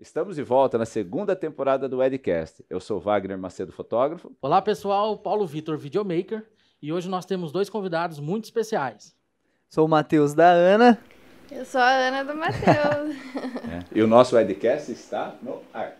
Estamos de volta na segunda temporada do Edcast. Eu sou Wagner Macedo, fotógrafo. Olá, pessoal. Paulo Vitor, videomaker. E hoje nós temos dois convidados muito especiais. Sou o Matheus da Ana. Eu sou a Ana do Matheus. é. E o nosso Edcast está no ar.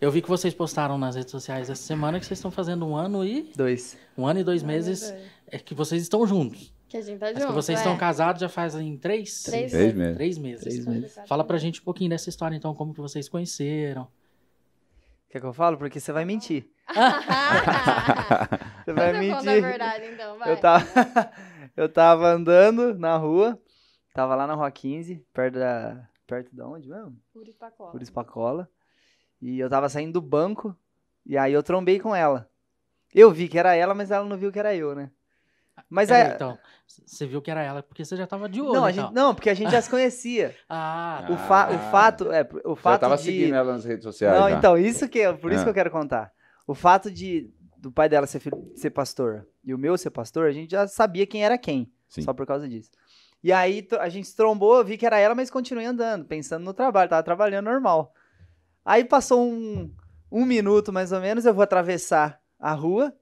Eu vi que vocês postaram nas redes sociais essa semana que vocês estão fazendo um ano e. Dois. Um ano e dois meses é que vocês estão juntos. Que a gente tá junto. Mas que vocês é. estão casados já fazem três? Três, três meses. Três meses. Três meses. Fala pra gente um pouquinho dessa história, então, como que vocês conheceram. Quer que eu falo? Porque você vai mentir. você vai mentir. Verdade, então, vai. Eu, tava, eu tava andando na rua, tava lá na Rua 15, perto da... Perto de onde mesmo? Urispacola. Urispacola. E eu tava saindo do banco, e aí eu trombei com ela. Eu vi que era ela, mas ela não viu que era eu, né? Mas é, a... É- então, você viu que era ela porque você já tava de olho. Não, a então. gente, não porque a gente já se conhecia. ah, o, fa ah, o fato é o fato eu tava de... seguindo ela nas redes sociais. Não, já. então isso que é por isso é. que eu quero contar. O fato de do pai dela ser ser pastor e o meu ser pastor, a gente já sabia quem era quem, Sim. só por causa disso. E aí a gente trombou, vi que era ela, mas continuei andando, pensando no trabalho, tava trabalhando normal. Aí passou um, um minuto mais ou menos, eu vou atravessar a rua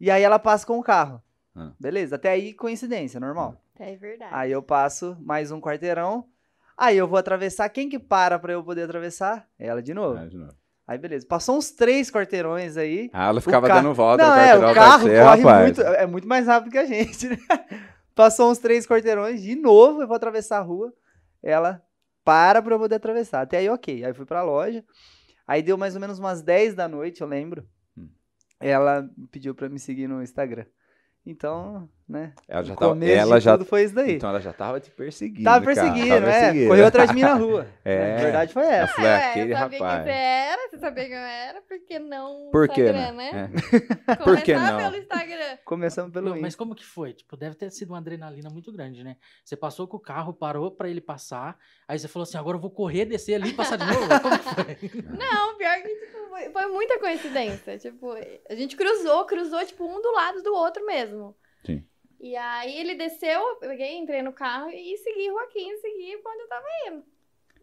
e aí ela passa com o carro. Ah. Beleza, até aí coincidência, normal. É verdade. Aí eu passo mais um quarteirão, aí eu vou atravessar. Quem que para pra eu poder atravessar? Ela de novo. Ah, de novo. Aí beleza, passou uns três quarteirões aí. Ah, ela ficava dando volta. Não, é, o carro corre rapaz. muito, é muito mais rápido que a gente, né? Passou uns três quarteirões, de novo eu vou atravessar a rua. Ela para pra eu poder atravessar. Até aí, ok. Aí fui pra loja. Aí deu mais ou menos umas 10 da noite, eu lembro. Hum. Ela pediu pra me seguir no Instagram. Então, né? Ela já tava, ela já, foi isso daí. Então ela já tava te perseguindo. Tava perseguindo, cara, tava é, Perseguindo. Correu atrás de mim na rua. é. Na verdade foi essa. Ah, foi é, é, aquele sabia rapaz. que você era, você sabia que eu era, porque não Por que Instagram, não? Né? né? É. Por que não? pelo Instagram. Começamos pelo não, Mas como que foi? Tipo, deve ter sido uma adrenalina muito grande, né? Você passou com o carro, parou pra ele passar, aí você falou assim, agora eu vou correr, descer ali e passar de novo? Como que foi? Não, pior que, tipo, foi, foi muita coincidência. Tipo, a gente cruzou, cruzou, tipo, um do lado do outro mesmo. Sim. E aí ele desceu, eu peguei, entrei no carro e segui Rua 15, segui pra onde eu tava indo.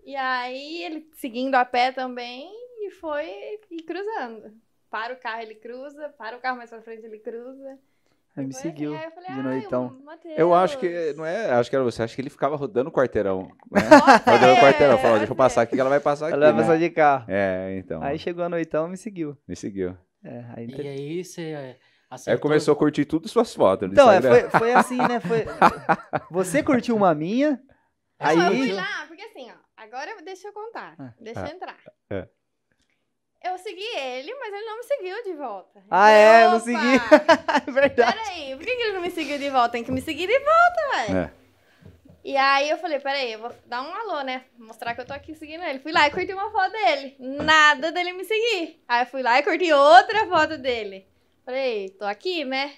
E aí ele seguindo a pé também e foi e cruzando. Para o carro ele cruza, para o carro mais pra frente ele cruza. Aí me seguiu assim, aí eu falei, de noitão. eu, acho que, não é, acho que era você, acho que ele ficava rodando o quarteirão. Né? rodando o quarteirão, é, falou, deixa eu é, passar aqui que ela vai passar aqui. Ela é vai passar né? de carro. É, então. Aí chegou a noitão e me seguiu. Me seguiu. É, aí... E aí você Aceitou. Aí começou a curtir tudo suas fotos. Então, é, foi, foi, assim, né? Foi... Você curtiu uma minha. Eu aí... fui lá, porque assim, ó, agora deixa eu contar. Ah, deixa eu tá. entrar. É. Eu segui ele, mas ele não me seguiu de volta. Ah, e é? Eu não segui. é verdade. Peraí, por que ele não me seguiu de volta? Tem que me seguir de volta, velho. É. E aí eu falei, peraí, eu vou dar um alô, né? Mostrar que eu tô aqui seguindo ele. Fui lá e curti uma foto dele. Nada dele me seguir. Aí eu fui lá e curti outra foto dele. Falei, tô aqui, né?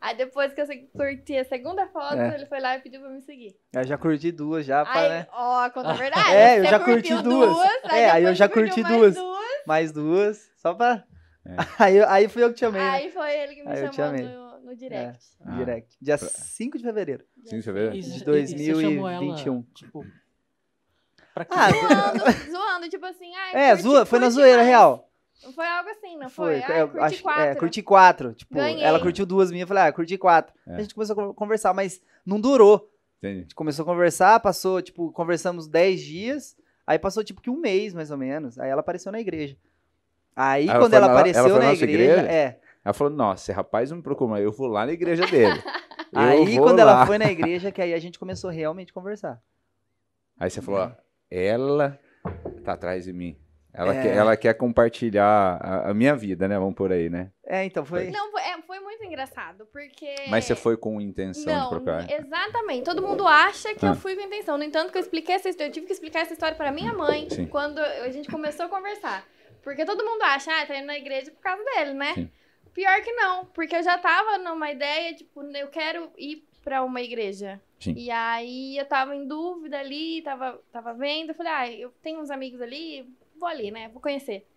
Aí depois que eu curti a segunda foto, é. ele foi lá e pediu pra me seguir. Eu já curti duas, já, aí, né? Ó, conta a verdade. é, eu já curti duas. é, aí eu já curti duas. Mais duas, só pra. É. Aí, aí fui eu que te amei. Né? Aí né? foi ele que me aí chamou no, no, direct. É, ah. Direct. Dia 5 de fevereiro. 5 de fevereiro? E, de 2021. tipo. Pra que? Ah, zoando, zoando, tipo assim. Ai, é, zoa, foi na zoeira real. Foi algo assim, não foi? foi. Ah, curti acho, é, quatro. É, curti quatro. Tipo, Ganhei. ela curtiu duas minhas, eu falei, ah, curti quatro. É. A gente começou a conversar, mas não durou. Entendi. A gente começou a conversar, passou, tipo, conversamos dez dias, aí passou, tipo, que um mês, mais ou menos. Aí ela apareceu na igreja. Aí, quando ela, apareceu ela na, igreja, igreja, é. Ela falou, nossa, esse rapaz não me preocupa eu vou lá na igreja dele. aí, quando lá. ela foi na igreja, que aí a gente começou realmente a conversar. Aí você falou, ó, ela tá atrás de mim. Ela, é. quer, ela quer compartilhar a, a, minha vida, né? Vamos por aí, né? É, então foi. Não, foi, é, foi muito engraçado, porque. Mas você foi com intenção não, de procurar? Exatamente. Todo mundo acha que ah. eu fui com intenção. No entanto, que eu expliquei essa história, eu tive que explicar essa história para minha hum, mãe Sim. quando a gente começou a conversar. Porque todo mundo acha, ah, tá indo na igreja por causa dele, né? Sim. Pior que não, porque eu já tava numa ideia, tipo, eu quero ir para uma igreja. Sim. E aí eu tava em dúvida ali, tava, tava vendo, eu falei, ah, eu tenho uns amigos ali, vou ali, né? Vou conhecer.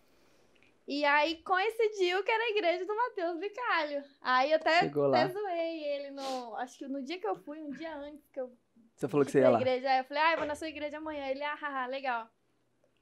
E aí coincidiu que era a igreja do Matheus Bicalho. Aí eu até, até zoei ele no. Acho que no dia que eu fui, um dia antes que eu. Você falou que você ia lá. Igreja, eu falei, ah, eu vou na sua igreja amanhã. Ele, ah, haha, legal.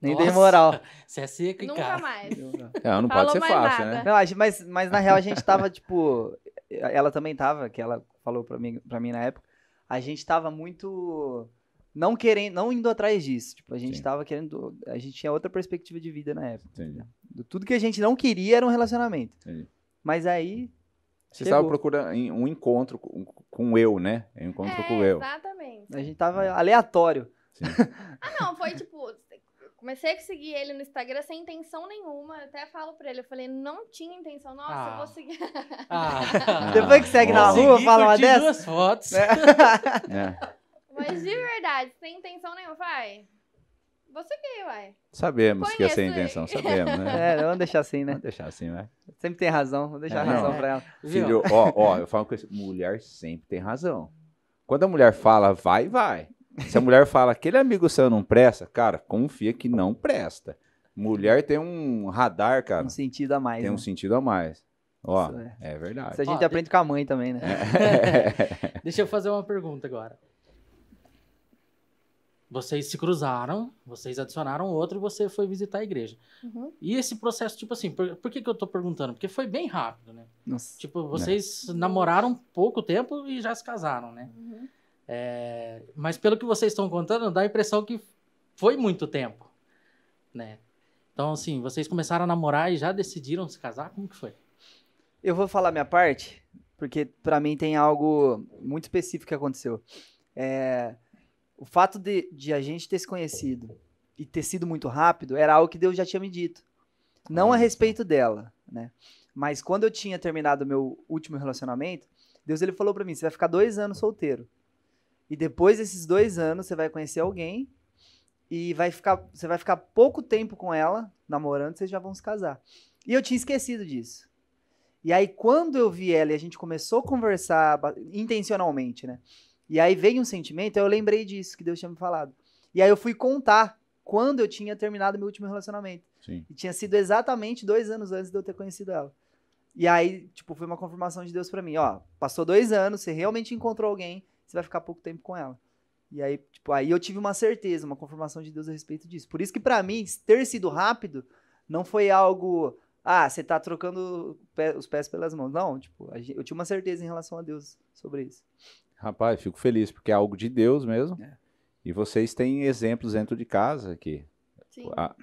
Nem Nossa, dei moral. Você é seco, hein, Nunca cara? mais. Não, é, não pode ser fácil, né? nada. né? Não, mas, mas na real a gente tava, tipo. Ela também tava, que ela falou pra mim, pra mim na época. A gente tava muito não querendo, não indo atrás disso. Tipo, a gente Sim. tava querendo, a gente tinha outra perspectiva de vida na época. Entendi. Tudo que a gente não queria era um relacionamento. Entendi. Mas aí você estava procurando um encontro com, com eu, né? Um encontro é, com eu. Exatamente. A gente tava aleatório. ah, não, foi tipo, comecei a seguir ele no Instagram sem intenção nenhuma. Eu até falo pra ele, eu falei, não tinha intenção, nossa, ah. eu vou ah. seguir. Ah. Depois que segue ah. na rua, fala uma dessas. duas fotos. É. é. Mas de verdade, sem intenção nenhuma, vai. Você que, vai. Sabemos que é sem intenção, sabemos, né? É, vamos deixar assim, né? Vamos deixar assim, né? Sempre tem razão, vou deixar é, a razão não. pra ela. Filho, ó, ó, eu falo com isso, mulher sempre tem razão. Quando a mulher fala vai, vai. Se a mulher fala aquele amigo seu não presta, cara, confia que não presta. Mulher tem um radar, cara. Um sentido a mais. Tem né? um sentido a mais. Ó, é. é. verdade. Se a gente ó, aprende de... com a mãe também, né? É. Deixa eu fazer uma pergunta agora. Vocês se cruzaram, vocês adicionaram outro e você foi visitar a igreja. Uhum. E esse processo, tipo assim, por, por, que, que eu tô perguntando? Porque foi bem rápido, né? Nossa. Tipo, vocês é. namoraram pouco tempo e já se casaram, né? Uhum. É, mas pelo que vocês estão contando, dá a impressão que foi muito tempo, né? Então, assim, vocês começaram a namorar e já decidiram se casar? Como que foi? Eu vou falar minha parte, porque para mim tem algo muito específico que aconteceu. É, o fato de, de a gente ter se conhecido e ter sido muito rápido era algo que Deus já tinha me dito. Não a respeito dela, né? Mas quando eu tinha terminado o meu último relacionamento, Deus ele falou para mim: você vai ficar dois anos solteiro. E depois desses dois anos, você vai conhecer alguém e vai ficar, você vai ficar pouco tempo com ela, namorando, vocês já vão se casar. E eu tinha esquecido disso. E aí, quando eu vi ela e a gente começou a conversar intencionalmente, né? E aí veio um sentimento, eu lembrei disso que Deus tinha me falado. E aí eu fui contar quando eu tinha terminado meu último relacionamento. Sim. E tinha sido exatamente dois anos antes de eu ter conhecido ela. E aí, tipo, foi uma confirmação de Deus para mim. Ó, passou dois anos, você realmente encontrou alguém, você vai ficar pouco tempo com ela. E aí, tipo, aí eu tive uma certeza, uma confirmação de Deus a respeito disso. Por isso que para mim, ter sido rápido não foi algo, ah, você tá trocando os pés pelas mãos. Não, tipo, eu tinha uma certeza em relação a Deus sobre isso. Rapaz, fico feliz, porque é algo de Deus mesmo. É. E vocês têm exemplos dentro de casa aqui. Sim. A,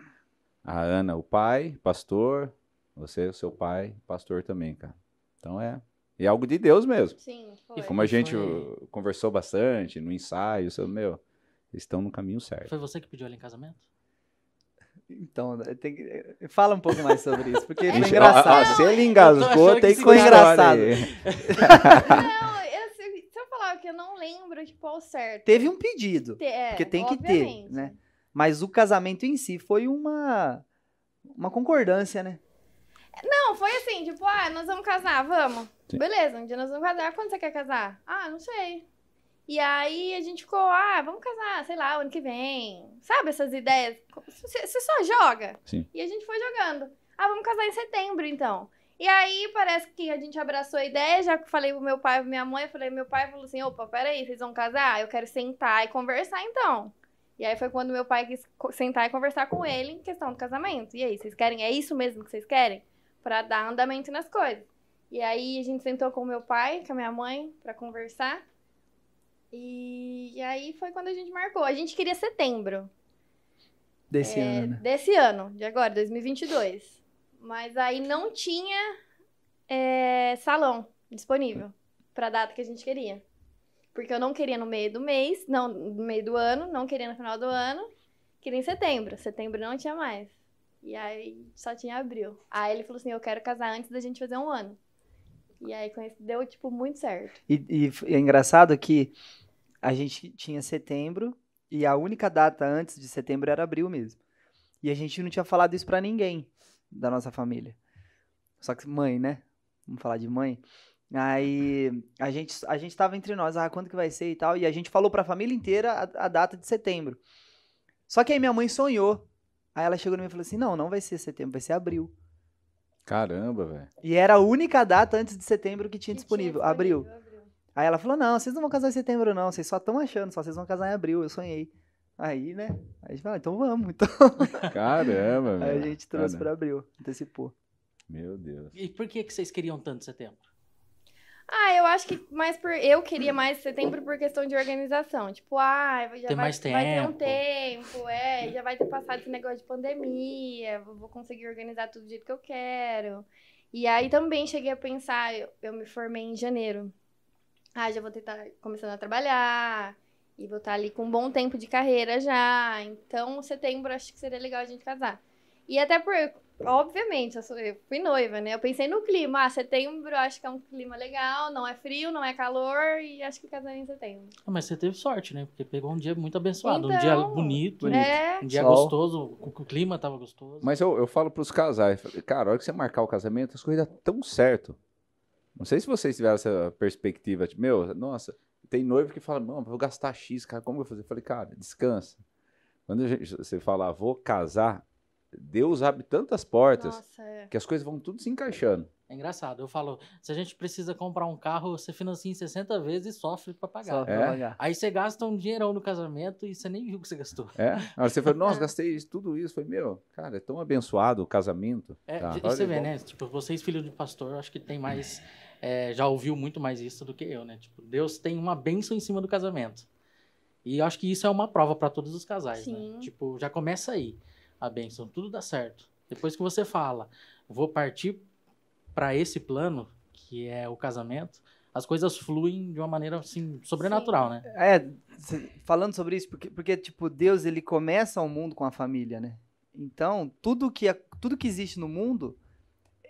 a Ana, o pai, pastor. Você, o seu pai, pastor também, cara. Então é. E é algo de Deus mesmo. Sim, foi. E como a gente foi. conversou bastante no ensaio, seu, meu, eles estão no caminho certo. Foi você que pediu ela em casamento? Então, tem que... fala um pouco mais sobre isso, porque é, foi engraçado. se ele engasgou, tem que, ser engraçado. Não, lembro, tipo, ao certo. Teve um pedido. Te, é, porque tem obviamente. que ter, né? Mas o casamento em si foi uma, uma concordância, né? Não, foi assim, tipo, ah, nós vamos casar, vamos. Sim. Beleza, um dia nós vamos casar. Quando você quer casar? Ah, não sei. E aí a gente ficou, ah, vamos casar, sei lá, ano que vem. Sabe essas ideias? Você só joga. Sim. E a gente foi jogando. Ah, vamos casar em setembro, então. E aí parece que a gente abraçou a ideia, já falei pro meu pai e minha mãe, falei, meu pai falou assim, opa, peraí, vocês vão casar? Eu quero sentar e conversar então. E aí foi quando meu pai quis sentar e conversar com ele em questão do casamento. E aí, vocês querem? É isso mesmo que vocês querem? Pra dar andamento nas coisas. E aí a gente sentou com meu pai, com a minha mãe, para conversar. E... e, aí foi quando a gente marcou. A gente queria setembro. Desse é, ano. Né? Desse ano, de agora, 2022. Mas aí não tinha é, salão disponível para a data que a gente queria. Porque eu não queria no meio do mês, não, no meio do ano, não queria no final do ano, queria em setembro. Setembro não tinha mais. E aí só tinha abril. Aí ele falou assim: eu quero casar antes da gente fazer um ano. E aí com isso deu, tipo, muito certo. E, e é engraçado que a gente tinha setembro e a única data antes de setembro era abril mesmo. E a gente não tinha falado isso para ninguém da nossa família. Só que mãe, né? Vamos falar de mãe. Aí a gente, a gente tava entre nós, ah, quando que vai ser e tal. E a gente falou pra família inteira a, a data de setembro. Só que aí minha mãe sonhou. Aí ela chegou no mim e falou assim: não, não vai ser setembro, vai ser abril. Caramba, velho. E era a única data antes de setembro que tinha, que disponível, tinha disponível, abril. abril. Aí ela falou: não, vocês não vão casar em setembro, não. Vocês só estão achando, só vocês vão casar em abril. Eu sonhei. Aí, né? Aí a gente fala, ah, então vamos. Então. Caramba, velho. Aí a gente trouxe para abril, antecipou. Meu Deus. E por que, que vocês queriam tanto setembro? Ah, eu acho que mais por. Eu queria mais setembro por questão de organização. Tipo, ah, já Tem vai, vai ter um tempo, é, já vai ter passado esse negócio de pandemia, vou conseguir organizar tudo do jeito que eu quero. E aí também cheguei a pensar, eu, eu me formei em janeiro. Ah, já vou tentar começando a trabalhar e vou estar tá ali com um bom tempo de carreira já. Então, setembro acho que seria legal a gente casar. E até por. Obviamente, eu, sou, eu fui noiva, né? Eu pensei no clima. Ah, setembro acho que é um clima legal, não é frio, não é calor, e acho que casar em setembro. Ah, mas você teve sorte, né? Porque pegou um dia muito abençoado, então, um dia então, bonito, é... um dia Sol. gostoso, o clima tava gostoso. Mas eu, eu falo pros casais, cara, a hora que você marcar o casamento, as coisas dão tão certo. Não sei se vocês tiveram essa perspectiva de, meu, nossa, tem noivo que fala, mano, vou gastar X, cara, como eu vou fazer? Eu falei, cara, descansa. Quando gente, você fala, ah, vou casar, Deus abre tantas portas Nossa, é. que as coisas vão tudo se encaixando. É engraçado, eu falo, se a gente precisa comprar um carro, você financia em 60 vezes e sofre para pagar. Sofre é? pagar. Aí você gasta um dinheirão no casamento e você nem viu o que você gastou. É? Aí você fala, nossa, gastei tudo isso. Foi, meu, cara, é tão abençoado o casamento. É, tá, e você vê, bom. né? Tipo, vocês, filho de pastor, acho que tem mais é, já ouviu muito mais isso do que eu, né? Tipo, Deus tem uma bênção em cima do casamento. E acho que isso é uma prova para todos os casais, né? Sim. né? Tipo, já começa aí a bênção, tudo dá certo. Depois que você fala, vou partir para esse plano, que é o casamento, as coisas fluem de uma maneira assim sobrenatural, Sim. né? É, falando sobre isso, porque, porque tipo, Deus ele começa o mundo com a família, né? Então, tudo que é, tudo que existe no mundo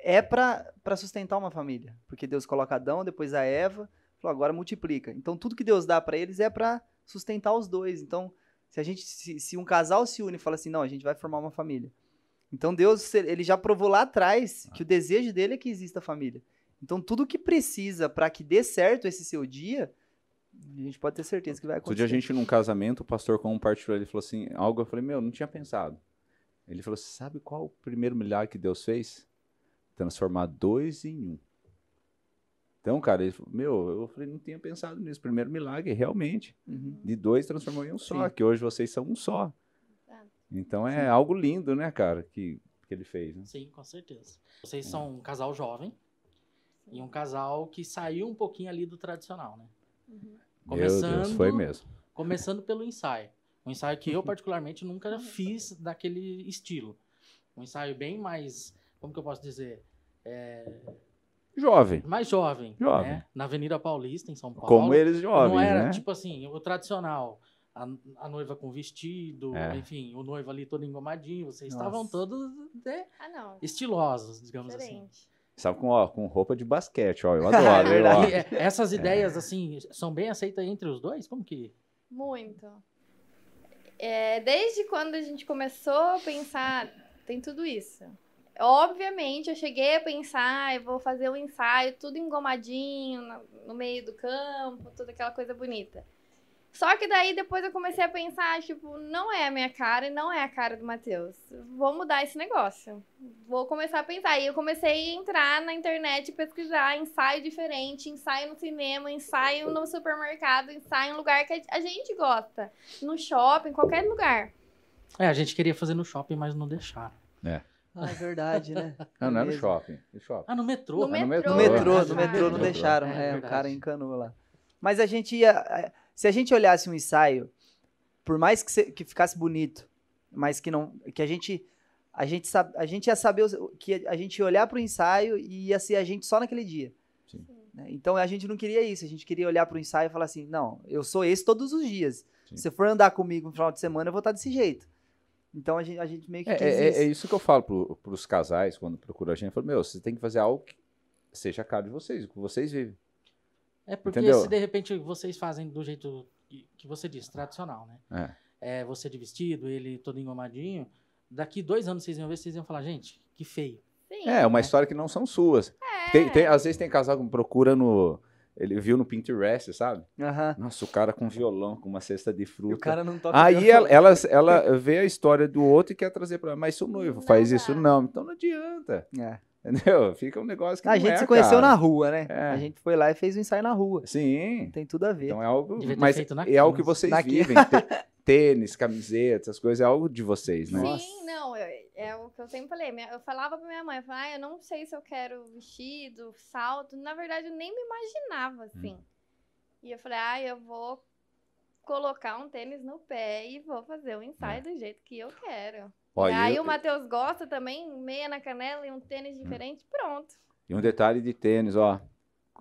é para sustentar uma família. Porque Deus coloca Adão, depois a Eva, falou, agora multiplica. Então, tudo que Deus dá para eles é para sustentar os dois. Então, se a gente se, se um casal se une e fala assim, não, a gente vai formar uma família. Então, Deus, ele já provou lá atrás ah. que o desejo dele é que exista família. Então, tudo que precisa para que dê certo esse seu dia, a gente pode ter certeza que vai acontecer. Outro dia a gente num casamento, o pastor compartilhou, ele falou assim, algo, eu falei, meu, não tinha pensado. Ele falou, sabe qual o primeiro milagre que Deus fez? transformar dois em um. Então, cara, ele, meu, eu falei, não tinha pensado nisso. Primeiro milagre, realmente. Uhum. De dois transformou em um só, Sim. que hoje vocês são um só. Então é Sim. algo lindo, né, cara, que, que ele fez. Né? Sim, com certeza. Vocês são um casal jovem e um casal que saiu um pouquinho ali do tradicional, né? Uhum. Começando, Deus, foi mesmo. Começando pelo ensaio. Um ensaio que eu, particularmente, nunca fiz daquele estilo. Um ensaio bem mais, como que eu posso dizer? É... Jovem. Mais jovem. Né? Jovem. Né? Na Avenida Paulista, em São Paulo. Como eles jovens. Não era, né? tipo assim, o tradicional. A, a, noiva com vestido, é. enfim, o noivo ali todo engomadinho. Vocês Nossa. estavam todos né, ah, estilosos, digamos assim. Diferente. assim. Estavam com, ó, com roupa de basquete, ó, eu adoro. eu adoro. É, essas ideias, é. assim, são bem aceitas entre os dois? Como que... Muito. É, desde quando a gente começou a pensar, tem tudo isso obviamente, eu cheguei a pensar, eu vou fazer o um ensaio, tudo engomadinho, no meio do campo, toda aquela coisa bonita. Só que daí depois eu comecei a pensar, tipo, não é a minha cara e não é a cara do Matheus. Vou mudar esse negócio. Vou começar a pensar. E eu comecei a entrar na internet e pesquisar ensaio diferente, ensaio no cinema, ensaio no supermercado, ensaio em lugar que a gente gosta. No shopping, qualquer lugar. É, a gente queria fazer no shopping, mas não deixaram. É. Ah, é verdade, né? Não, ah, não é no shopping, no shopping. Ah, no metrô. No, é no metrô, no né? metrô, ah, no metrô não deixaram. É, né? é, o cara encanou lá. Mas a gente ia. É, se a gente olhasse um ensaio, por mais que, se, que ficasse bonito, mas que não. Que a gente. A gente, sabe, a gente ia saber que a gente ia olhar para o ensaio e ia ser a gente só naquele dia. Sim. Né? Então a gente não queria isso, a gente queria olhar para o ensaio e falar assim: não, eu sou esse todos os dias. Sim. Se for andar comigo no final de semana, eu vou estar desse jeito. Então a gente, a gente meio que. É, é, é, isso que eu falo para os casais quando procuram a gente. Eu falo, meu, você tem que fazer algo que seja caro de vocês, o que vocês vivem. É porque Entendeu? se de repente vocês fazem do jeito que você diz tradicional, né? É. é você de vestido, ele todo engomadinho. Daqui dois anos vocês iam ver, vocês iam falar, gente, que feio. Sim, é, uma história que não são suas. É. Tem, tem, às vezes tem casal que me procura no, ele viu no Pinterest, sabe? Uhum. Nossa, o cara com violão, com uma cesta de fruta. E o cara não toca Aí ela, ela, ela, vê a história do outro e quer trazer para mas seu noivo não faz isso não, então não adianta. É. Entendeu? Fica um negócio que A gente é, se conheceu cara. na rua, né? É. A gente foi lá e fez um ensaio na rua. Sim. Tem tudo a ver. Então é algo, mas é algo que vocês na vivem. tênis, camisetas, essas coisas, é algo de vocês, né? Sim, não, eu é, que eu sempre falei. Eu falava pra minha mãe, eu, falava, ah, eu não sei se eu quero vestido, salto. Na verdade, eu nem me imaginava, hum. assim. Hum. E eu falei, ah, eu vou colocar um tênis no pé e vou fazer o ensaio é. do jeito que eu quero. Ó, aí eu... o Matheus gosta também, meia na canela e um tênis hum. diferente, hum. pronto. E um detalhe de tênis, ó.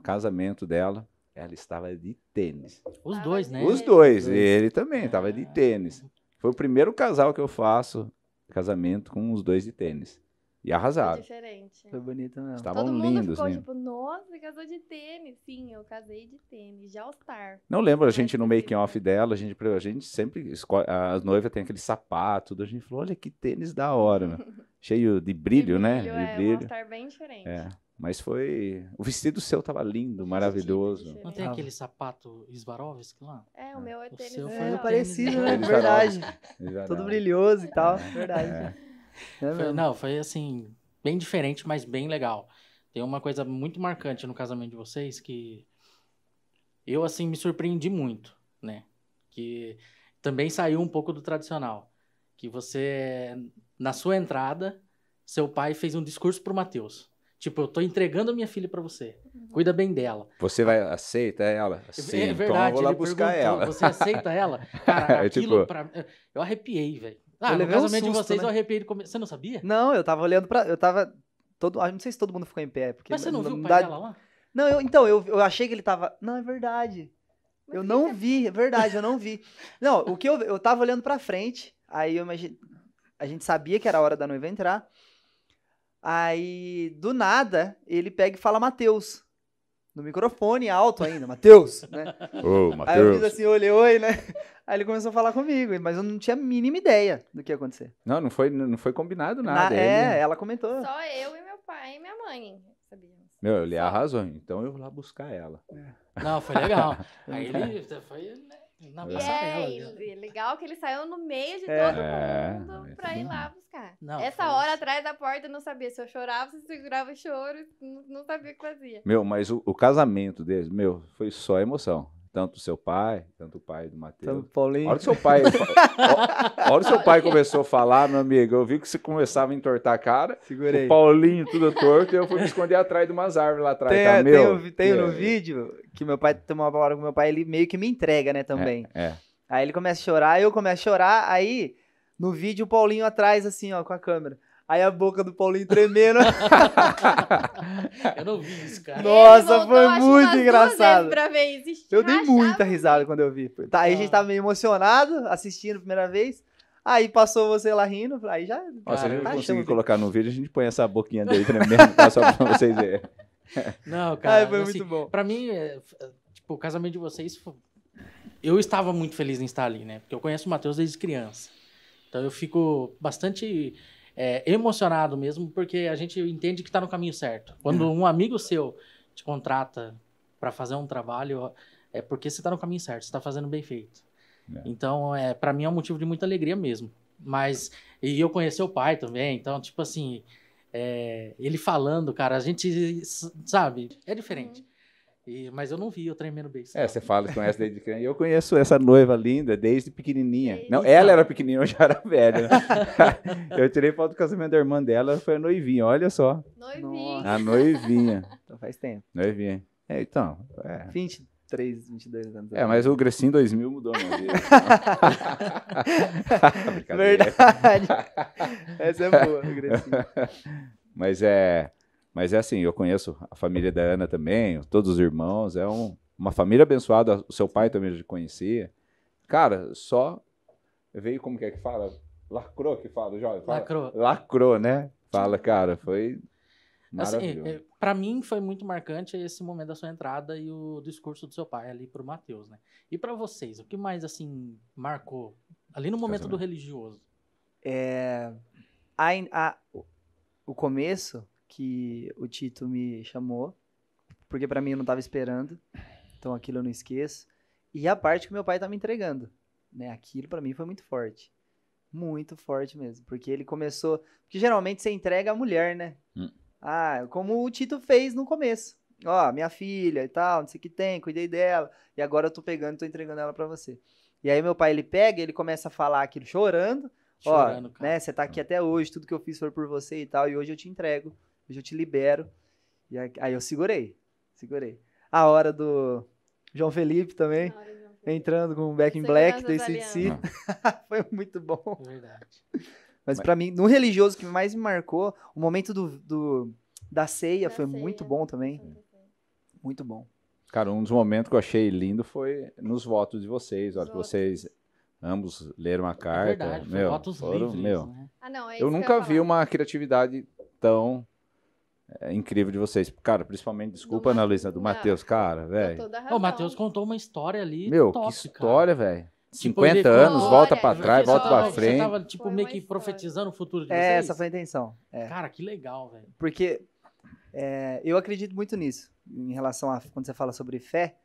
Casamento dela, ela estava de tênis. Os dois, né? Os dois, ele também estava de ah. tênis. Foi o primeiro casal que eu faço casamento com os dois de tênis. E arrasaram. Foi diferente. Foi bonito mesmo. Estavam Todo mundo lindos, ficou né? tipo, nossa, casou de tênis. Sim, eu casei de tênis, de All-Star. Não lembro, a gente no making off dela, a gente, a gente sempre escolhe, as noivas tem aquele sapato, tudo. a gente falou, olha que tênis da hora, meu. Cheio de brilho, de brilho né? De é, brilho. Um All-Star bem diferente. É. Mas foi. O vestido seu tava lindo, maravilhoso. Não tem aquele sapato Swarovski lá? É, o meu é o tênis. Seu foi é, parecido, né? Verdade. Todo brilhoso e tal. É. Verdade. É. É foi, não, foi assim, bem diferente, mas bem legal. Tem uma coisa muito marcante no casamento de vocês que eu, assim, me surpreendi muito, né? Que também saiu um pouco do tradicional. Que você, na sua entrada, seu pai fez um discurso pro Mateus. Tipo, eu tô entregando a minha filha para você. Uhum. Cuida bem dela. Você vai aceita ela? É Sim, é verdade, então eu vou lá buscar ela. Você aceita ela? Cara, é, aquilo tipo... pra... eu arrepiei, velho. Ah, no casamento um susto, de vocês né? eu arrepiei Você não sabia? Não, eu tava olhando para eu tava todo, ah, não sei se todo mundo ficou em pé, porque Mas você não, não viu o pai dá... dela lá? Não, eu, então eu, eu achei que ele tava, não, é verdade. eu não é vi, assim? é verdade, eu não vi. Não, o que eu eu tava olhando para frente, aí eu imagine... a gente sabia que era a hora da noiva entrar. Aí, do nada, ele pega e fala Matheus. No microfone alto ainda, Matheus, né? Ô, Aí eu fiz assim, olhei, oi, né? Aí ele começou a falar comigo, mas eu não tinha a mínima ideia do que ia acontecer. Não, não foi, não foi combinado nada. Na, é, ele... ela comentou. Só eu e meu pai e minha mãe sabiam. Meu, ele arrasou, então eu vou lá buscar ela. É. Não, foi legal. Aí ele foi na passarela. Né? E é, legal que ele saiu no meio de é. todo é, mundo é, pra ir lá buscar. Não, Essa hora atrás da porta eu não sabia se eu chorava, se eu segurava o choro, não, não sabia o que fazia. Meu, mas o, o casamento dele, meu, foi só emoção tanto o seu pai, tanto o pai do Matheus. Tanto Paulinho. Olha o seu pai. Olha o seu pai começou a falar, meu amigo. Eu vi que você começava a entortar a cara. Segurei. O Paulinho tudo torto e eu fui me esconder atrás de umas árvores lá atrás. Tem, tá, meu, tem, tem no vídeo que meu pai tomou uma palavra com meu pai, ele meio que me entrega, né, também. É, é. Aí ele começa a chorar, eu começo a chorar, aí no vídeo o Paulinho atrás, assim, ó, com a câmera. Aí a boca do Paulinho tremendo. eu não vi isso, cara. Nossa, voltou, foi muito engraçado. Eu dei muita risada quando eu vi. Tá, aí ah. a gente ah. tava meio emocionado, assistindo a primeira vez. Aí passou você lá rindo, aí já. Nossa, cara, a gente tá conseguir colocar no vídeo, a gente põe essa boquinha dele tremendo, tá? só pra vocês verem. Não, cara. Ai, foi assim, muito bom. Pra mim, é, é, tipo, o casamento de vocês. Foi... Eu estava muito feliz em estar ali, né? Porque eu conheço o Matheus desde criança. Então eu fico bastante é, emocionado mesmo, porque a gente entende que está no caminho certo. Quando é. um amigo seu te contrata para fazer um trabalho, é porque você está no caminho certo, você está fazendo bem feito. É. Então, é, para mim é um motivo de muita alegria mesmo. Mas, e eu conheci o pai também, então, tipo assim, é, ele falando, cara, a gente sabe, é diferente. Uhum. E, mas eu não vi o Tremendo Beijo. É, você fala que conhece desde criança. Eu conheço essa noiva linda desde pequenininha. não, ela era pequenininha, eu já era velha. eu tirei foto do casamento da irmã dela, foi a noivinha, olha só. Noivinha. A noivinha. Então faz tempo. Noivinha. É, então. É. 23, 22 anos. É, mas o Grecinho 2000 mudou minha vida. Verdade. Essa é boa, o Grecinho. Mas é. Mas é assim, eu conheço a família da Ana também, todos os irmãos, é um, uma família abençoada. O seu pai também já conhecia. Cara, só veio como que é que fala? Lacrou que fala, jovem? Lacrou. Lacrou, né? Fala, cara, foi assim, é, maravilhoso. Assim, para mim foi muito marcante esse momento da sua entrada e o discurso do seu pai ali pro Mateus, né? E para vocês, o que mais assim marcou ali no momento Casamento. do religioso? É a, a o começo que o Tito me chamou, porque para mim eu não tava esperando. Então aquilo eu não esqueço. E a parte que meu pai tá me entregando, né? Aquilo para mim foi muito forte. Muito forte mesmo, porque ele começou, porque geralmente você entrega a mulher, né? Hum. Ah, como o Tito fez no começo. Ó, minha filha e tal, não sei o que tem, cuidei dela, e agora eu tô pegando, tô entregando ela para você. E aí meu pai ele pega, ele começa a falar aquilo chorando, chorando ó, cara. né, você tá aqui até hoje, tudo que eu fiz foi por você e tal, e hoje eu te entrego hoje eu te libero. E aí, aí eu segurei, segurei. A hora do João Felipe também, João Felipe. entrando com o Back in Black do si Foi muito bom. É verdade. Mas, para mim, no religioso que mais me marcou, o momento do, do da ceia da foi ceia. muito bom também. Muito bom. Cara, um dos momentos que eu achei lindo foi nos votos de vocês. Olha, que vocês ambos leram a é carta. É verdade, meu, votos foram, livres, meu. Né? Ah, não, é eu nunca eu vi uma criatividade tão é, incrível de vocês. Cara, principalmente, desculpa, Ana Luísa, do Matheus, cara, velho. O Matheus contou uma história ali. Meu, top, tipo, tipo, que história, velho. 50 tipo, anos, volta para trás, volta para frente. Você tava, tipo, meio que profetizando o futuro de é, vocês. É, essa foi a intenção. É. Cara, que legal, velho. Porque é, eu acredito muito nisso, em relação a quando você fala sobre fé,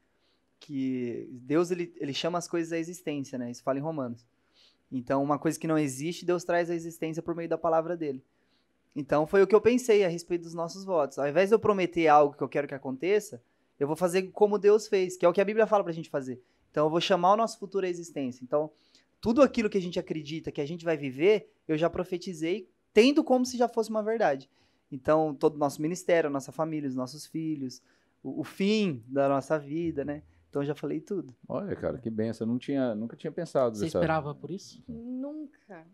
que Deus, ele, ele chama as coisas à existência, né? Isso fala em Romanos. Então, uma coisa que não existe, Deus traz à existência por meio da palavra dele. Então foi o que eu pensei a respeito dos nossos votos. Ao invés de eu prometer algo que eu quero que aconteça, eu vou fazer como Deus fez, que é o que a Bíblia fala pra gente fazer. Então eu vou chamar o nosso futuro à existência. Então, tudo aquilo que a gente acredita que a gente vai viver, eu já profetizei, tendo como se já fosse uma verdade. Então, todo o nosso ministério, a nossa família, os nossos filhos, o, o fim da nossa vida, né? Então eu já falei tudo. Olha, cara, que benção. Eu não tinha, nunca tinha pensado. Você dessa... esperava por isso? Uhum. Nunca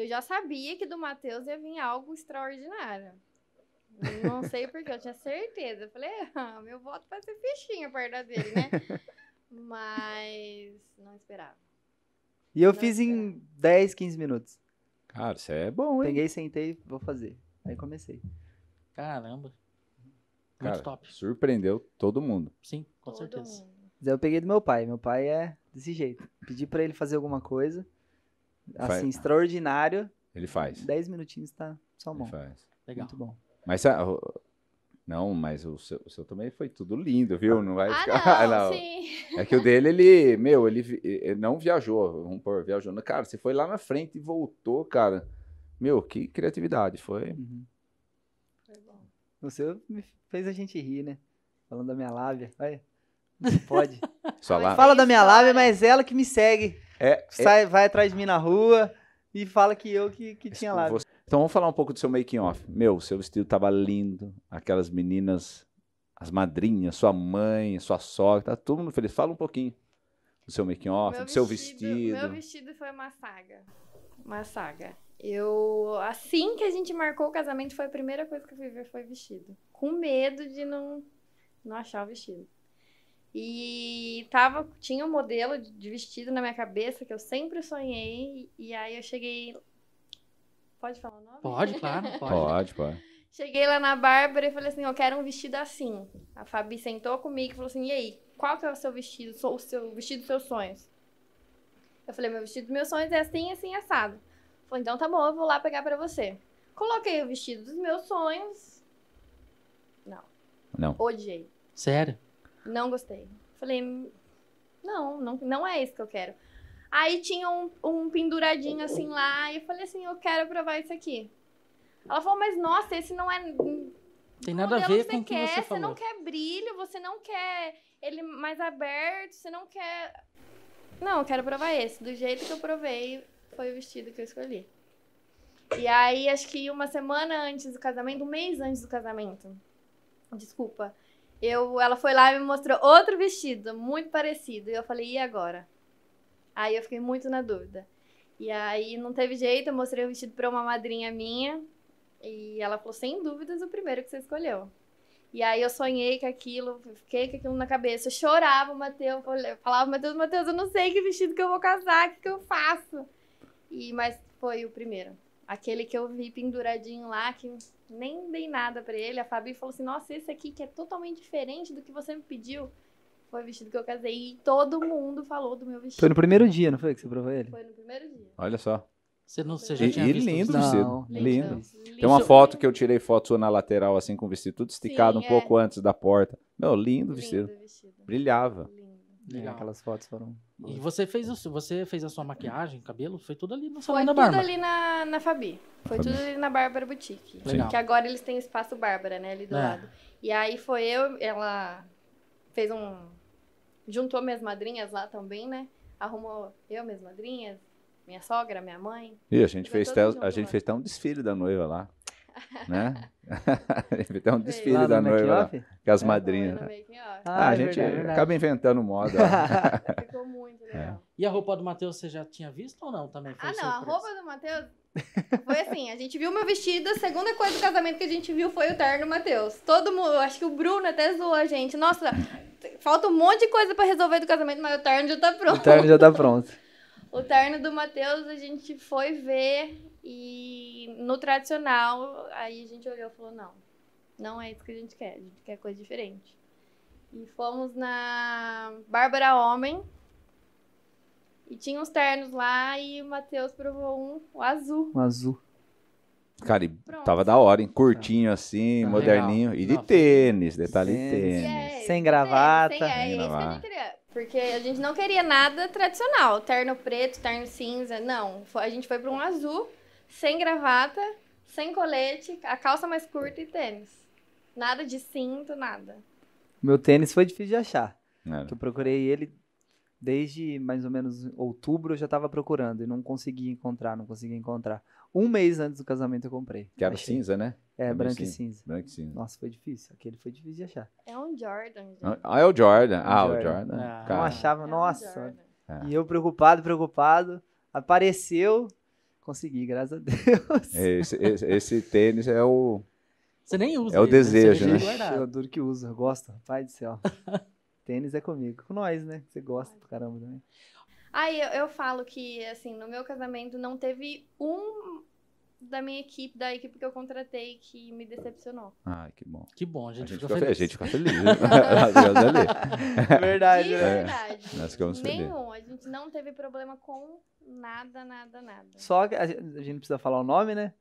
eu já sabia que do Matheus ia vir algo extraordinário. Não sei porque, eu tinha certeza. Eu falei, ah, meu voto vai ser fichinha perto dele, né? Mas não esperava. E eu não fiz esperava. em 10, 15 minutos. Cara, isso é bom, hein? Peguei, sentei, vou fazer. Aí comecei. Caramba. Cara, Muito top. Surpreendeu todo mundo. Sim, com todo certeza. Mundo. eu peguei do meu pai. Meu pai é desse jeito. Pedi para ele fazer alguma coisa. Assim, faz. extraordinário. Ele faz. Dez minutinhos tá salmão. Ele faz. Legal. Muito bom. Mas não, mas o seu, o seu, também foi tudo lindo, viu? Não vai ah, ficar. Não, ah, não. Sim. É que o dele, ele, meu, ele, ele não viajou, vamos pôr, viajou. Cara, você foi lá na frente e voltou, cara. Meu, que criatividade, foi. Uhum. Você fez a gente rir, né? Falando da minha lábia. Olha. Não pode. Sua Fala da minha lábia, mas ela que me segue. É, é, Sai, é... Vai atrás de mim na rua e fala que eu que, que tinha tipo, lá. Você... Então vamos falar um pouco do seu making off. Meu, seu vestido tava lindo, aquelas meninas, as madrinhas, sua mãe, sua sogra, tá todo mundo feliz. Fala um pouquinho do seu making off, meu do vestido, seu vestido. Meu vestido foi uma saga. Uma saga. Eu assim que a gente marcou o casamento foi a primeira coisa que eu fui ver foi vestido. Com medo de não não achar o vestido. E tava, tinha um modelo de vestido na minha cabeça que eu sempre sonhei. E aí eu cheguei. Pode falar o nome? Pode, claro. Pode, pode. pode. Cheguei lá na Bárbara e falei assim: eu quero um vestido assim. A Fabi sentou comigo e falou assim: e aí, qual que é o seu vestido? O seu vestido dos seus sonhos? Eu falei: meu vestido dos meus sonhos é assim, assim, assado. Falei: então tá bom, eu vou lá pegar pra você. Coloquei o vestido dos meus sonhos. Não. Não. Odiei. Sério? Não gostei. Falei, não, não, não é isso que eu quero. Aí tinha um, um penduradinho assim lá, e eu falei assim, eu quero provar isso aqui. Ela falou, mas nossa, esse não é. Tem nada é a ver que com o que você falou. Você não quer brilho, você não quer ele mais aberto, você não quer. Não, eu quero provar esse. Do jeito que eu provei, foi o vestido que eu escolhi. E aí, acho que uma semana antes do casamento, um mês antes do casamento, desculpa, eu, ela foi lá e me mostrou outro vestido, muito parecido. E eu falei, e agora? Aí eu fiquei muito na dúvida. E aí não teve jeito, eu mostrei o vestido para uma madrinha minha. E ela falou, sem dúvidas, o primeiro que você escolheu. E aí eu sonhei com aquilo, fiquei com aquilo na cabeça. Eu chorava, Matheus, falava, Matheus, Matheus, eu não sei que vestido que eu vou casar, o que, que eu faço? E, mas foi o primeiro. Aquele que eu vi penduradinho lá, que nem dei nada para ele. A Fabi falou assim: Nossa, esse aqui que é totalmente diferente do que você me pediu. Foi o vestido que eu casei. E todo mundo falou do meu vestido. Foi no primeiro dia, não foi que você provou ele? Foi no primeiro dia. Olha só. Você não e, e lindo o vestido. Não. Lindo. Tem uma foto que eu tirei foto sua na lateral, assim, com o vestido tudo esticado Sim, um é. pouco antes da porta. meu lindo o vestido. vestido. Brilhava. Lindo. É, Legal. É, aquelas fotos foram. E você fez, o, você fez a sua maquiagem, cabelo? Foi tudo ali no salão da Bárbara? Foi tudo ali na, na Fabi. Foi Fabi. tudo ali na Bárbara Boutique. Legal. Que agora eles têm espaço Bárbara, né? Ali do é. lado. E aí foi eu, ela fez um. Juntou minhas madrinhas lá também, né? Arrumou eu, minhas madrinhas, minha sogra, minha mãe. E a gente, fez até, a gente fez até um desfile da noiva lá. né? Teve um desfile da noiva com as é, madrinhas. Ah, ah, a é gente é verdade, acaba inventando moda. Ficou muito legal. E a roupa do Matheus você já tinha visto ou não também? ah, não, surpresa. a roupa do Matheus foi assim, a gente viu meu vestido, a segunda coisa do casamento que a gente viu foi o terno Matheus. Todo mundo, acho que o Bruno até zoou a gente. Nossa, falta um monte de coisa para resolver do casamento, mas o terno já tá pronto. O terno já tá pronto. O terno do Matheus a gente foi ver e no tradicional, aí a gente olhou e falou: não, não é isso que a gente quer, a gente quer coisa diferente. E fomos na Bárbara Homem e tinha uns ternos lá e o Matheus provou um, o azul. Um azul. Cara, e tava da hora, hein? Curtinho assim, tá moderninho. Legal. E de tênis, detalhe de tênis. É, tênis. sem gravata. Sem, é, sem é, é isso que a gente queria. Porque a gente não queria nada tradicional, terno preto, terno cinza, não. A gente foi para um azul, sem gravata, sem colete, a calça mais curta e tênis. Nada de cinto, nada. Meu tênis foi difícil de achar. Que é. eu procurei ele desde mais ou menos outubro, eu já estava procurando e não consegui encontrar, não consegui encontrar. Um mês antes do casamento eu comprei. Que era achei. cinza, né? É, branco e cinza. Branco e cinza. Nossa, foi difícil. Aquele foi difícil de achar. É um Jordan. Ah, ah, é o Jordan. Ah, o Jordan. Ah, né? não achava, é nossa. É. E eu preocupado, preocupado. Apareceu, consegui, graças a Deus. Esse, esse, esse tênis é o. Você nem usa. É o né? desejo, né? Eu duro que uso, eu gosto, pai do céu. tênis é comigo. Com nós, né? Você gosta pra caramba também. Aí eu, eu falo que, assim, no meu casamento não teve um da minha equipe, da equipe que eu contratei, que me decepcionou. Ai, que bom. Que bom, a gente, a gente ficou feliz. A gente ficou feliz. verdade, né? De é. verdade. Nós ficamos felizes. Nenhum. A gente não teve problema com nada, nada, nada. Só a gente precisa falar o nome, né?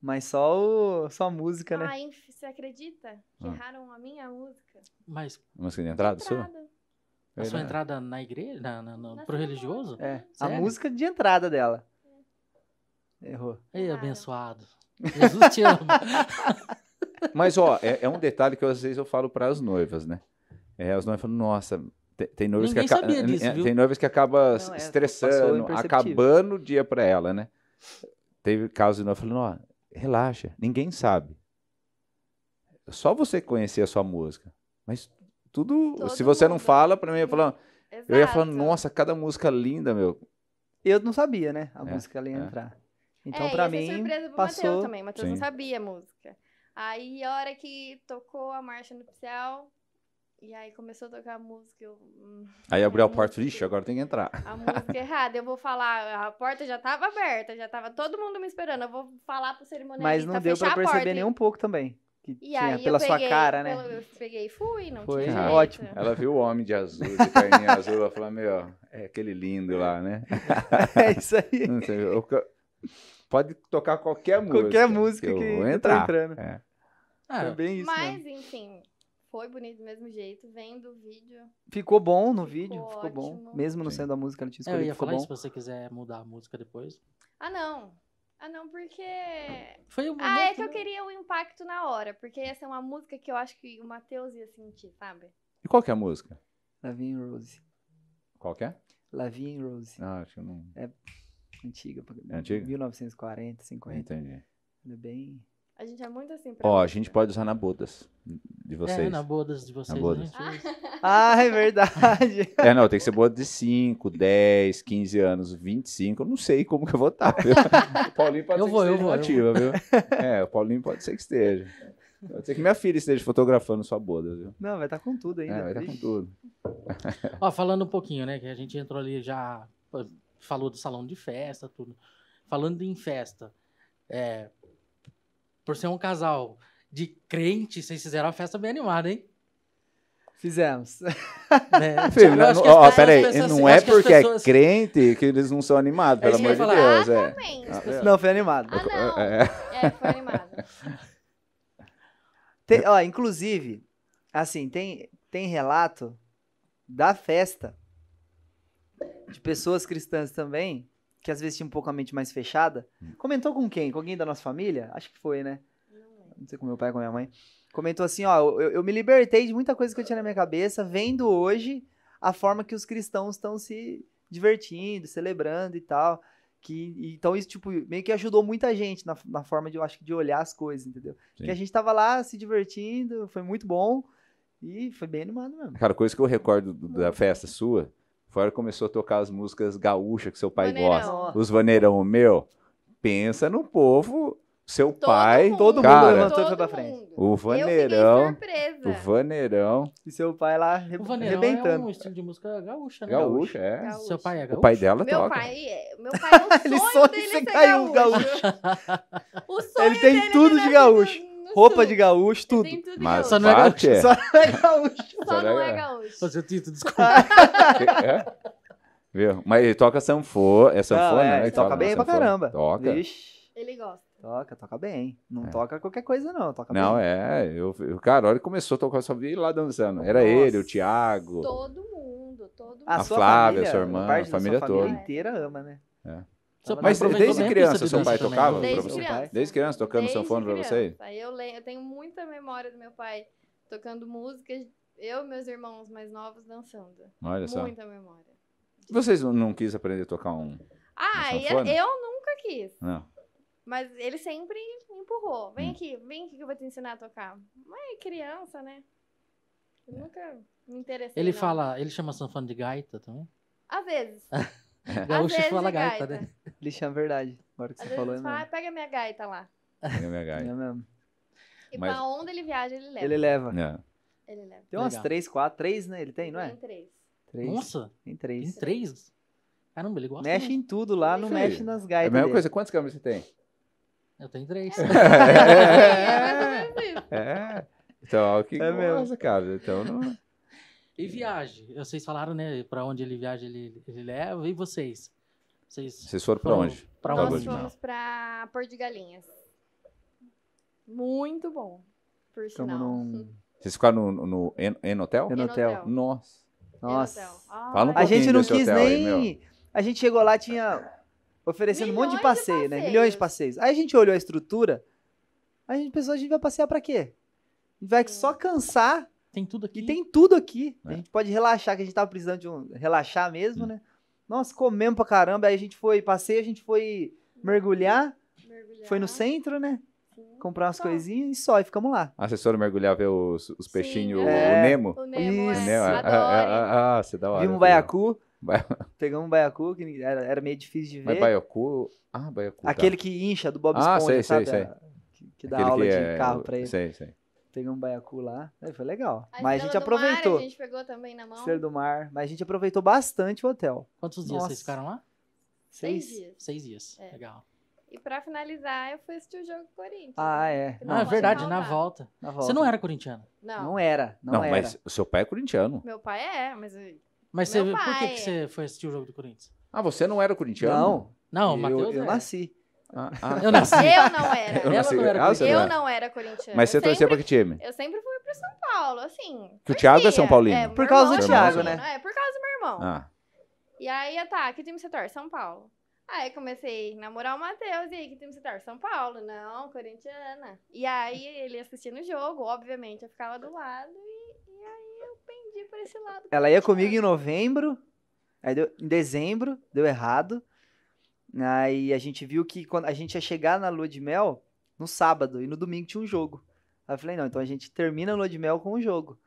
Mas só, o, só a música, ah, né? Ah, você acredita que ah. erraram a minha música? Mas... Música de entrada, entrada. sua? A sua entrada na igreja? Na, na, na pro religioso? É. Sério? A música de entrada dela. Errou. Ei, abençoado. Jesus te ama. Mas, ó, é, é, um detalhe que às vezes eu falo para as noivas, né? É, as noivas falam, nossa, tem, noivas que acaba, disso, é, é, tem noivas que acaba Não, é, estressando, acabando o dia para ela, né? Teve caso de noiva falando, ó, relaxa, ninguém sabe. Só você conhecer a sua música. Mas tudo. Todo se você mundo. não fala, pra mim, eu, falando, eu ia falando, nossa, cada música linda, meu. Eu não sabia, né? A é, música ali é. entrar. É, então, é, pra mim. Foi surpresa pro passou... Matheus também. Matheus não sabia a música. Aí, a hora que tocou a marcha nupcial, e aí começou a tocar a música. Eu... Hum, aí abriu a, porta e agora tem que entrar. A música é errada, eu vou falar, a porta já estava aberta, já estava todo mundo me esperando, eu vou falar pro cerimonialista Mas não deu para perceber nem um pouco também que e tinha pela sua cara, né? Eu peguei e fui, não Foi tinha ótimo. Ela viu o homem de azul, de perninha azul, ela falou, meu, é aquele lindo lá, né? é isso aí. Não sei, eu, pode tocar qualquer música. Qualquer música que, que, entrar. tá entrando. É. é ah, foi bem isso. Mas, enfim, foi bonito do mesmo jeito, vendo o vídeo. Ficou bom no vídeo, ficou, ficou bom. Mesmo não sendo a música, ela tinha escolhido, é, eu ia falar bom. se você quiser mudar a música depois. Ah, não. Ah, não, porque. Foi o Ah, é que eu queria o impacto na hora, porque essa é uma música que eu acho que o Matheus ia sentir, sabe? E qual que é a música? Lavinha Rose. Qual que é? Lavinha Rose. Ah, acho que eu não. É antiga. É antiga? 1940, 50. Entendi. Ela é bem. A gente é muito assim pra Ó, a gente né? pode usar na bodas de é, vocês. É, na bodas de vocês. Na bodas. Né? Ah. ah, é verdade. É, não, tem que ser bodas de 5, 10, 15 anos, 25. Eu não sei como que eu vou estar. Tá, viu? O Paulinho pode eu ser vou, que eu vou, ativa, viu? É, o Paulinho pode ser que esteja. Pode ser que minha filha esteja fotografando sua boda, viu? Não, vai estar tá com tudo ainda. É, vai estar tá com tudo. Ó, falando um pouquinho, né, que a gente entrou ali já, falou do salão de festa, tudo. Falando em festa, é, por ser um casal de crente, vocês fizeram uma festa bem animada, hein? Fizemos. Né? Filho, tipo, não, ó, peraí, não assim, é porque é pessoas... é crente que eles não são animados, é pelo amor de Deus. É. Ah, é. Não, foi animado. Ah, não. É. é, foi animado. Tem, ó, inclusive, assim, tem, tem relato da festa de pessoas cristãs também que às vezes tinha um pouco a mente mais fechada. Hum. Comentou com quem? Com alguém da nossa família? Acho que foi, né? Não sei com meu pai, com minha mãe. Comentou assim: ó, eu, eu me libertei de muita coisa que eu tinha na minha cabeça, vendo hoje a forma que os cristãos estão se divertindo, celebrando e tal. Que, então isso, tipo, meio que ajudou muita gente na, na forma de, eu acho, de olhar as coisas, entendeu? Sim. Que a gente tava lá se divertindo, foi muito bom e foi bem animado mesmo. Cara, coisa que eu recordo da festa sua fora começou a tocar as músicas gaúchas que seu pai Vaneirão. gosta. Os vaneirão, meu, pensa no povo, seu todo pai, mundo, todo mundo levantou pra frente. O vaneirão. O vaneirão. E seu pai lá re o vaneirão É um estilo de música gaúcha, né? Gaúcha, é. Gaúcha. Seu pai é gaúcho. O pai dela meu toca. Pai, é, meu pai, é sonho Ele sonha dele ser gaúcho. gaúcho. o sonho Ele tem é tudo de gaúcho. Roupa de gaúcho, tudo. tudo Mas só não é gaúcho. É. Só não é gaúcho. Só, só não é, é gaúcho. Só seu título, desculpa. é? Viu? Mas ele toca é sanfona, é sanfona, né? Ele toca, toca bem pra caramba. Toca. Ele gosta. Toca, toca bem. Não é. toca qualquer coisa, não. Toca não, bem. é. Eu, eu, cara, olha, começou a tocar, eu só vi lá dançando. Era Nossa. ele, o Thiago. Todo mundo, todo mundo. A, a Flávia, família, sua irmã, a família, a família toda. A família inteira ama, né? É. Mas desde criança seu pai né? tocava para você? Criança. Desde criança tocando desde sanfona para você? Eu, lembro, eu tenho muita memória do meu pai tocando músicas, eu e meus irmãos mais novos dançando. Olha só. Muita memória. Vocês não quis aprender a tocar um? Ah, é, eu nunca quis. Não. Mas ele sempre empurrou. Vem hum. aqui, vem aqui que eu vou te ensinar a tocar. Mas é criança, né? Eu é. nunca me interessei. Ele não. fala, ele chama sanfona de gaita também? Às vezes. Gaúcho fala gaita, é gaita, né? Lixão é verdade. Agora que Às você falou, é mesmo. Ah, pega minha gaita lá. Pega minha gaita. É mesmo. E Mas... pra onde ele viaja, ele leva. Ele leva. É. Ele leva. Tem umas Legal. três, quatro, três, né? Ele tem, não é? Tem três. três. Nossa! Tem três. Tem três? Caramba, ele gosta. Mexe em tudo lá, não Sim. mexe nas gaitas. É a mesma dele. coisa, quantas câmeras você tem? Eu tenho três. é, é, é. Então, que é coisa, cara. Então, não... E viagem? Vocês falaram, né? Pra onde ele viaja, ele, ele leva. E vocês? Vocês, Vocês foram, para onde? Para onde? Nós fomos para Porto de Galinhas. Muito bom, por sinal. Num... Vocês ficaram no, no, en, en hotel? En hotel. Nossa. Nossa. Fala um ah. a gente não quis nem. Aí, a gente chegou lá, tinha oferecendo Milhões um monte de passeio, de né? Milhões de passeios. Aí a gente olhou a estrutura, aí a gente pensou, a gente vai passear para quê? Vai só cansar. Tem tudo aqui. E tem tudo aqui. É. A gente pode relaxar, que a gente tava precisando de um relaxar mesmo, hum. né? Nossa, comemos pra caramba. Aí a gente foi, passei, a gente foi mergulhar. mergulhar. Foi no centro, né? Sim. Comprar umas só. coisinhas e só, e ficamos lá. A ah, assessora mergulhar, ver os, os peixinhos, Sim, é. o Nemo. O Nemo, é. é. Ah, você ah, ah, é dá hora. Vimos um baiacu. Pegamos um baiacu, que era, era meio difícil de ver. Mas baiacu... Ah, baiacu. Tá. Aquele tá. que incha, do Bob Esponja, ah, sei, sabe? Sei, sei. Que, que dá Aquele aula que de carro pra ele. Sei, sei peguei um baiacu lá. Né, foi legal. A mas a gente aproveitou. Mar, a gente pegou também na mão. Estrela do mar. Mas a gente aproveitou bastante o hotel. Quantos dias vocês ficaram lá? Seis, Seis dias. Seis dias. É. Legal. E pra finalizar, eu fui assistir o jogo do Corinthians. Ah, é. Não, ah, é verdade, na volta. na volta. Você não era corintiano? Não. Não era. Não, não era. mas o seu pai é corintiano. Meu pai é, mas. Mas você, por que, que você é. foi assistir o jogo do Corinthians? Ah, você não era corintiano? Não. Não, eu, Mateus eu é. nasci. Ah, ah, eu, nasci. eu não era. Eu, nasci, não era, ah, eu não, era corintiana. Mas você sempre, torceu pra que time? Eu sempre fui pro São Paulo, assim. Que o Thiago é São Paulino? É, por causa do é Thiago, né? É, por causa do meu irmão. Ah. E aí, tá, que time você torce? São Paulo. Aí comecei a namorar o Matheus, e aí, que time você torce? São Paulo. Não, corintiana. E aí, ele assistindo o jogo, obviamente, eu ficava do lado, e, e aí eu pendi pra esse lado. Ela ia comigo em novembro, aí deu, em dezembro, deu errado. Aí né, E a gente viu que quando a gente ia chegar na lua de mel no sábado e no domingo tinha um jogo. Aí eu falei, não, então a gente termina a lua de mel com o um jogo.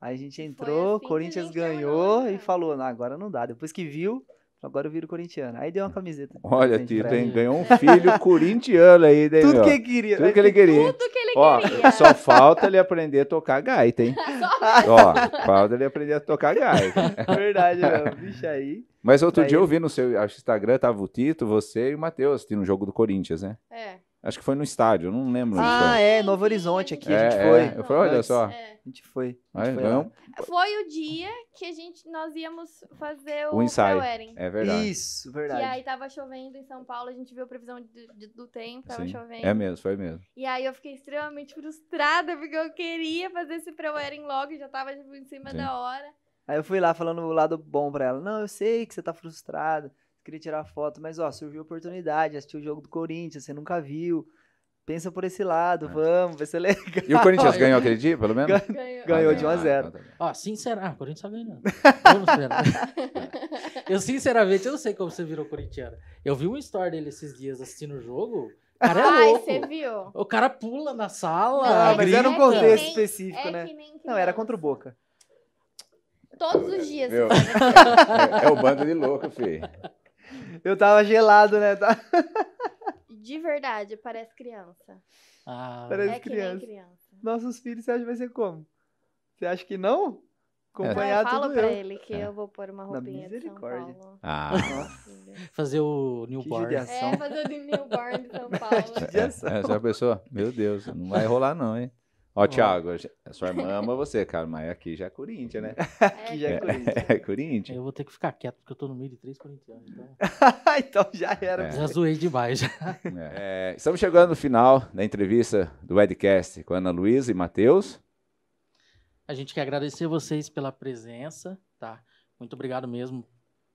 Aí a gente entrou, assim Corinthians ganhou e né? falou, não, agora não dá. Depois que viu, Agora eu viro corintiano. Aí deu uma camiseta. Olha, Tito, hein? Ganhou um filho corintiano aí, daí, né, Tudo que ele queria. Tudo que ele queria. Tudo que ele Ó, queria. Só falta ele aprender a tocar gaita, hein? Só Ó, falta ele aprender a tocar gaita. Verdade, meu. Bicho aí. Mas outro daí... dia eu vi no seu Instagram, tava o Tito, você e o Matheus, no jogo do Corinthians, né? É. Acho que foi no estádio, não lembro. Ah, é, Novo Horizonte aqui, é, a gente é, foi. É, eu falei, olha só. É. A gente foi. A gente Aí, foi, é foi, o dia que a gente, nós íamos fazer o, o ensaio. É verdade. Isso, verdade. E aí tava chovendo em São Paulo, a gente viu a previsão de, de, do tempo, tava Sim. chovendo. É mesmo, foi mesmo. E aí eu fiquei extremamente frustrada, porque eu queria fazer esse pré-wedding logo, já tava tipo, em cima Sim. da hora. Aí eu fui lá falando o lado bom pra ela. Não, eu sei que você tá frustrada queria tirar foto, mas ó, surgiu a oportunidade, assistiu o jogo do Corinthians, você nunca viu. Pensa por esse lado, é. vamos, vai ser legal. E o Corinthians ganhou aquele dia, pelo menos? Ganhou, ganhou, de 1 ah, a 0 então tá Ó, sinceramente, ah, o Corinthians tá ganhando. Vamos ver. eu, sinceramente, eu não sei como você virou corintiano. Eu vi uma história dele esses dias assistindo o jogo, cara é Ai, louco. você viu. O cara pula na sala. Não, ah, mas era um contexto é nem, específico, é né? não, era contra o Boca. Todos os dias. Assim, né? é, é, o bando de louco, filho. Eu tava gelado, né? Tá. De verdade, parece criança. Ah, parece é criança. criança. Nossos filhos, você acha que vai ser como? Você acha que não? acompanhar não, eu falo pra ele que é. eu vou pôr uma roupinha de São Paulo. Ah. fazer o newborn. É, fazer o newborn de São Paulo. Essa, é, é, essa pessoa, meu Deus, não vai rolar não, hein? Ó, Thiago, a sua irmã ama você, cara, mas é aqui já é Corinthians, né? É aqui já é, é Corinthians. É, Corinthians. Eu vou ter que ficar quieto, porque eu tô no meio de três corintianos. Então, então já era. É. Já zoei demais. Já. É. estamos chegando no final da entrevista do Edcast com Ana Luísa e Matheus. A gente quer agradecer vocês pela presença, tá? Muito obrigado mesmo,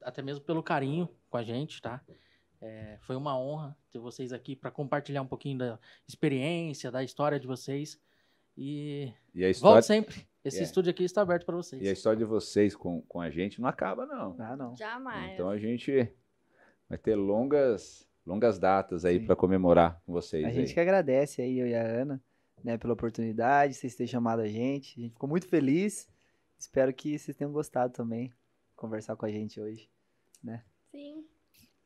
até mesmo pelo carinho com a gente, tá? foi uma honra ter vocês aqui para compartilhar um pouquinho da experiência, da história de vocês. E, e a história... volto sempre. Esse é. estúdio aqui está aberto para vocês. E a história de vocês com, com a gente não acaba, não. Ah, não. Jamais. Então a gente vai ter longas, longas datas aí para comemorar com vocês. A aí. gente que agradece aí, eu e a Ana, né, pela oportunidade, vocês terem chamado a gente. A gente ficou muito feliz. Espero que vocês tenham gostado também conversar com a gente hoje, né?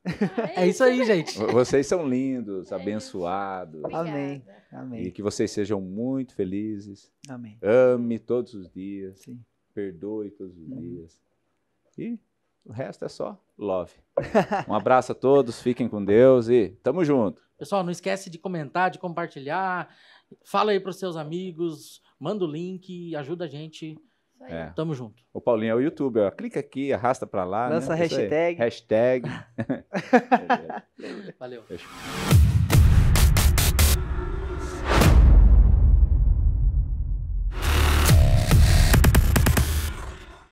É, isso aí, gente. Vocês são lindos, é abençoados. Amém. Amém. E que vocês sejam muito felizes. Amém. Ame todos os dias. Sim. Perdoe todos os Amém. Uhum. dias. E o resto é só love. Um abraço a todos, fiquem com Deus e tamo junto. Pessoal, não esquece de comentar, de compartilhar. Fala aí para os seus amigos, manda o link, ajuda a gente. Isso aí. É. Tamo junto. O Paulinho é o YouTube, ó. Clica aqui, arrasta pra lá. Lança né? hashtag. Hashtag. Valeu.